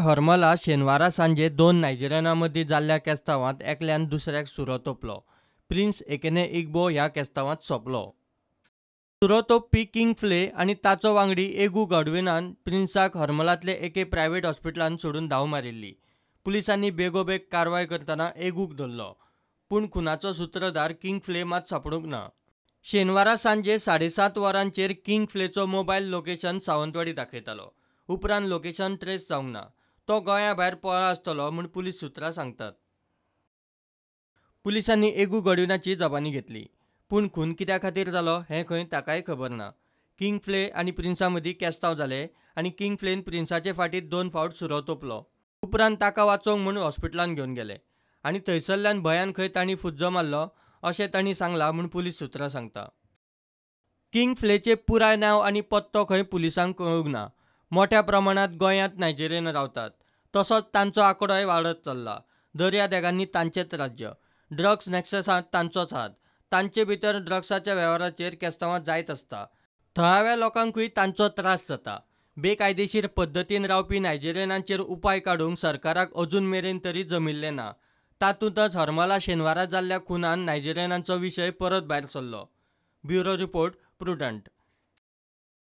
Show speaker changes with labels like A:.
A: हर्मला शेनवारा सांजे दोन नायजेरियनां मदीं जाल्ल्या केस्तावांत एकल्यान दुसऱ्याक सुरो तोपलो प्रिन्स एकेने इग्बो ह्या केस्तावांत सोंपलो सुरो तोपपी किंग फ्ले आनी ताचो वांगडी एगू गडवेनान प्रिन्साक हर्मलांतले एके प्रायव्हेट हॉस्पिटलांत सोडून धांव मारिल्ली पुलिसांनी बेगोबेग कारवाय करतना एगूक धरलो पूण खुनाचो सूत्रधार किंग फ्ले मात सापडूंक ना शेनवारा सांजे साडेसात वरांचेर किंग फ्लेचो मोबायल लोकेशन सावंतवाडी दाखयतालो उपरांत लोकेशन ट्रेस जावंक ना तो गोंया भायर पळो आसतलो म्हूण पुलीस सुत्रां सांगतात पुलिसांनी एगू गडिनाची जबानी घेतली पूण खून कित्या खातीर जालो हें खंय ताकाय खबर ना किंग फ्ले आनी प्रिन्सा मदीं केस्तांव जाले आनी किंग फ्लेन प्रिन्साचे फाटीत दोन फावट सुरो तोपलो उपरांत ताका वाचोंक म्हूण हॉस्पिटलांत घेवन गेले आनी थंयसरल्यान भयान खंय तांणी फुज्जो मारलो अशें तांणी सांगलां म्हूण पुलीस सुत्रां सांगता किंग फ्लेचे पुराय नांव आनी पत्तो खंय पुलिसांक कळूंक ना मोठ्या प्रमाणांत गोंयांत नायजेरियन रावतात तसंच तांचो आंकडोय वाढत चालला दर्या देगांनी तांचेच राज्य ड्रग्स हा तांचोच हात तांचे भितर ड्रग्साच्या वेव्हाराचेर केस्तांवां जायत असता थळाव्या लोकांकूय तांचो त्रास जाता बेकायदेशीर पद्दतीन रावपी नायजेरियनांचेर उपाय काडूंक सरकाराक अजून मेरेन तरी जमिल्ले ना तातूंतच हरमला शेनवारा जाल्ल्या खुनान नायजेरियनांचो विशय परत भायर सरलो ब्युरो रिपोर्ट प्रुडंट